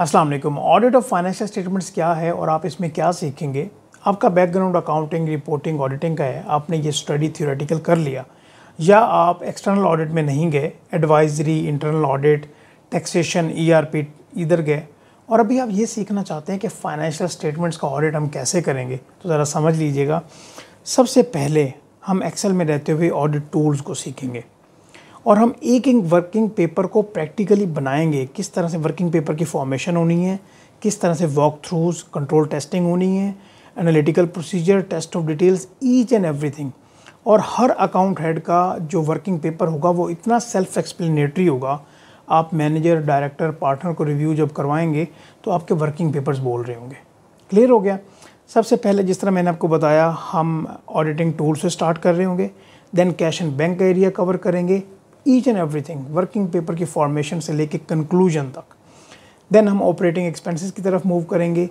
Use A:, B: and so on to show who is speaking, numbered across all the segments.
A: अस्सलाम वालेकुम audit of financial statements क्या है और आप इसमें क्या सीखेंगे आपका बैकग्राउंड अकाउंटिंग रिपोर्टिंग ऑडिटिंग का है आपने ये स्टडी थियोरेटिकल कर लिया या आप एक्सटर्नल ऑडिट में नहीं गए advisory internal audit taxation ERP इधर गए और अभी आप ये सीखना चाहते हैं कि फाइनेंशियल स्टेटमेंट्स का ऑडिट हम कैसे करेंगे तो ज़रा समझ लीजिएगा सबसे पहले हम एक्सेल में रहते हुए ऑडिट टूल्स को सीखेंगे और हम एक एक वर्किंग पेपर को प्रैक्टिकली बनाएंगे किस तरह से वर्किंग पेपर की फॉर्मेशन होनी है किस तरह से वॉक थ्रूज कंट्रोल टेस्टिंग होनी है analytical procedure test of details each and everything और हर अकाउंट हेड का जो वर्किंग पेपर होगा वो इतना सेल्फ एक्सप्लेनेटरी होगा आप मैनेजर डायरेक्टर पार्टनर को रिव्यू जब करवाएंगे तो आपके वर्किंग पेपर्स बोल रहे होंगे क्लियर हो गया सबसे पहले जिस तरह मैंने आपको बताया हम ऑडिटिंग टूल से स्टार्ट कर रहे होंगे देन कैश एंड बैंक का एरिया कवर करेंगे each and everything working paper की फॉर्मेशन से लेके कंक्लूजन तक देन हम ऑपरेटिंग एक्सपेंसेस की तरफ मूव करेंगे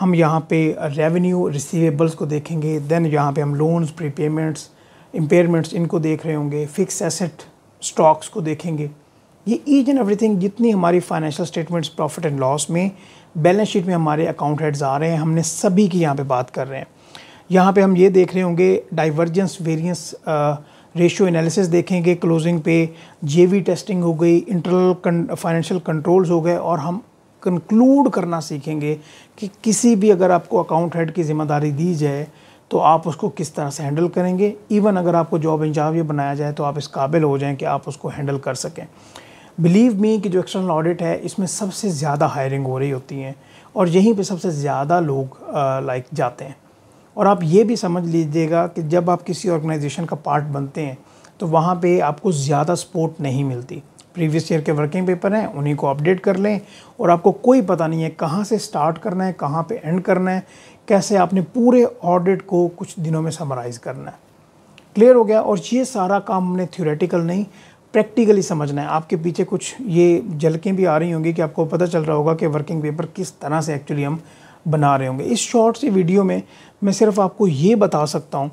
A: हम यहाँ पे रेवेन्यू रिसीवेबल्स को देखेंगे देन यहाँ पे हम लोन्स प्रीपेमेंट्स इम्पेयरमेंट्स इनको देख रहे होंगे फिक्स एसेट स्टॉक्स को देखेंगे ये ईच एंड एवरीथिंग जितनी हमारी financial statements profit and loss में बैलेंस शीट में हमारे अकाउंट हेड्स आ रहे हैं हमने सभी की यहाँ पे बात कर रहे हैं यहाँ पे हम ये देख रहे होंगे डाइवर्जेंस वेरियंस रेशियो एनालिसिस देखेंगे क्लोजिंग पे जेवी टेस्टिंग हो गई इंटरनल फाइनेंशियल कंट्रोल्स हो गए और हम कंक्लूड करना सीखेंगे कि किसी भी अगर आपको अकाउंट हेड की जिम्मेदारी दी जाए तो आप उसको किस तरह से हैंडल करेंगे इवन अगर आपको जॉब इंजाव ये बनाया जाए तो आप इस काबिल हो जाएं कि आप उसको हैंडल कर सकें बिलीव मी कि जो एक्सटर्नल ऑडिट है इसमें सबसे ज़्यादा हायरिंग हो रही होती हैं और यहीं पे सबसे ज़्यादा लोग लाइक जाते हैं और आप ये भी समझ लीजिएगा कि जब आप किसी ऑर्गेनाइजेशन का पार्ट बनते हैं तो वहाँ पे आपको ज़्यादा सपोर्ट नहीं मिलती प्रीवियस ईयर के वर्किंग पेपर हैं उन्हीं को अपडेट कर लें और आपको कोई पता नहीं है कहाँ से स्टार्ट करना है कहाँ पे एंड करना है कैसे आपने पूरे ऑडिट को कुछ दिनों में समराइज़ करना है क्लियर हो गया और ये सारा काम हमने थ्योरेटिकल नहीं प्रैक्टिकली समझना है आपके पीछे कुछ ये झलकें भी आ रही होंगी कि आपको पता चल रहा होगा कि वर्किंग पेपर किस तरह से एक्चुअली हम बना रहे होंगे इस शॉर्ट सी वीडियो में मैं सिर्फ आपको ये बता सकता हूँ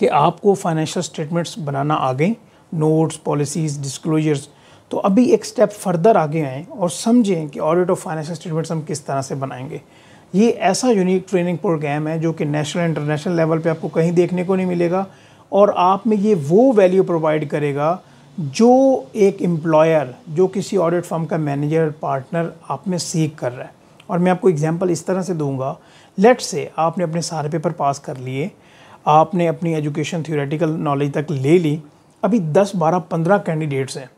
A: कि आपको फाइनेंशियल स्टेटमेंट्स बनाना आ गई नोट्स पॉलिसीज़ डिस्क्लोजर्स तो अभी एक स्टेप फर्दर आगे आएँ और समझें कि ऑडिट ऑफ फाइनेंशियल स्टेटमेंट्स हम किस तरह से बनाएंगे ये ऐसा यूनिक ट्रेनिंग प्रोग्राम है जो कि नेशनल इंटरनेशनल लेवल पे आपको कहीं देखने को नहीं मिलेगा और आप में ये वो वैल्यू प्रोवाइड करेगा जो एक एम्प्लॉयर जो किसी ऑडिट फर्म का मैनेजर पार्टनर आप में सीख कर रहा है और मैं आपको एग्जांपल इस तरह से दूंगा लेट से आपने अपने सारे पेपर पास कर लिए आपने अपनी एजुकेशन थियोरेटिकल नॉलेज तक ले ली अभी 10, 12, 15 कैंडिडेट्स हैं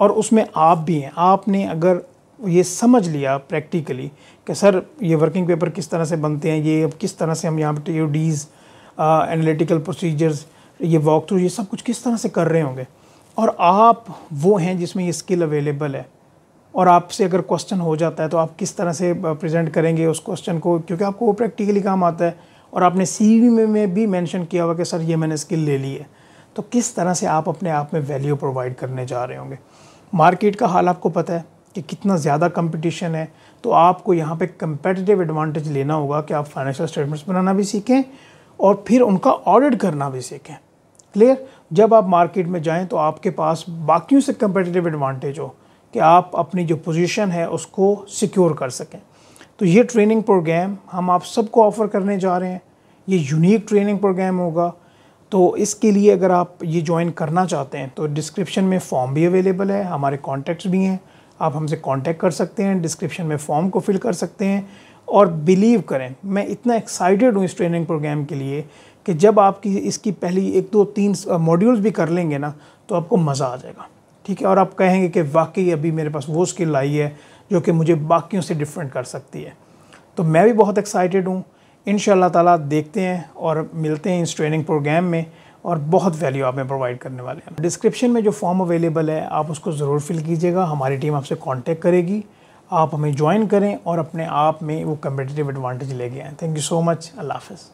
A: और उसमें आप भी हैं आपने अगर ये समझ लिया प्रैक्टिकली कि सर ये वर्किंग पेपर किस तरह से बनते हैं ये किस तरह से हम यहाँ पे डीज़ एनालिटिकल प्रोसीजर्स ये वॉक थ्रू ये सब कुछ किस तरह से कर रहे होंगे और आप वो हैं जिसमें ये स्किल अवेलेबल है और आपसे अगर क्वेश्चन हो जाता है तो आप किस तरह से प्रेजेंट करेंगे उस क्वेश्चन को क्योंकि आपको वो प्रैक्टिकली काम आता है और आपने सी में, में भी मैंशन किया हुआ कि सर ये मैंने स्किल ले ली है तो किस तरह से आप अपने आप में वैल्यू प्रोवाइड करने जा रहे होंगे मार्केट का हाल आपको पता है कि कितना ज़्यादा कंपटीशन है तो आपको यहाँ पे कंपेटिटिव एडवांटेज लेना होगा कि आप फाइनेंशियल स्टेटमेंट्स बनाना भी सीखें और फिर उनका ऑडिट करना भी सीखें क्लियर जब आप मार्केट में जाएं तो आपके पास बाकियों से कंपेटिटिव एडवांटेज हो कि आप अपनी जो पोजीशन है उसको सिक्योर कर सकें तो ये ट्रेनिंग प्रोग्राम हम आप सबको ऑफ़र करने जा रहे हैं ये यूनिक ट्रेनिंग प्रोग्राम होगा तो इसके लिए अगर आप ये ज्वाइन करना चाहते हैं तो डिस्क्रिप्शन में फॉर्म भी अवेलेबल है हमारे कॉन्टैक्ट्स भी हैं आप हमसे कॉन्टैक्ट कर सकते हैं डिस्क्रिप्शन में फॉर्म को फिल कर सकते हैं और बिलीव करें मैं इतना एक्साइटेड हूँ इस ट्रेनिंग प्रोग्राम के लिए कि जब आपकी इसकी पहली एक दो तीन मॉड्यूल्स भी कर लेंगे ना तो आपको मज़ा आ जाएगा ठीक है और आप कहेंगे कि वाकई अभी मेरे पास वो स्किल आई है जो कि मुझे बाकियों से डिफरेंट कर सकती है तो मैं भी बहुत एक्साइटेड हूँ इन ताला देखते हैं और मिलते हैं इस ट्रेनिंग प्रोग्राम में और बहुत वैल्यू आप में प्रोवाइड करने वाले हैं डिस्क्रिप्शन में जो फॉर्म अवेलेबल है आप उसको ज़रूर फिल कीजिएगा हमारी टीम आपसे कॉन्टेक्ट करेगी आप हमें ज्वाइन करें और अपने आप में वो कम्पिटेटिव एडवांटेज लेके आएँ थैंक यू सो मच अल्लाह हाफ़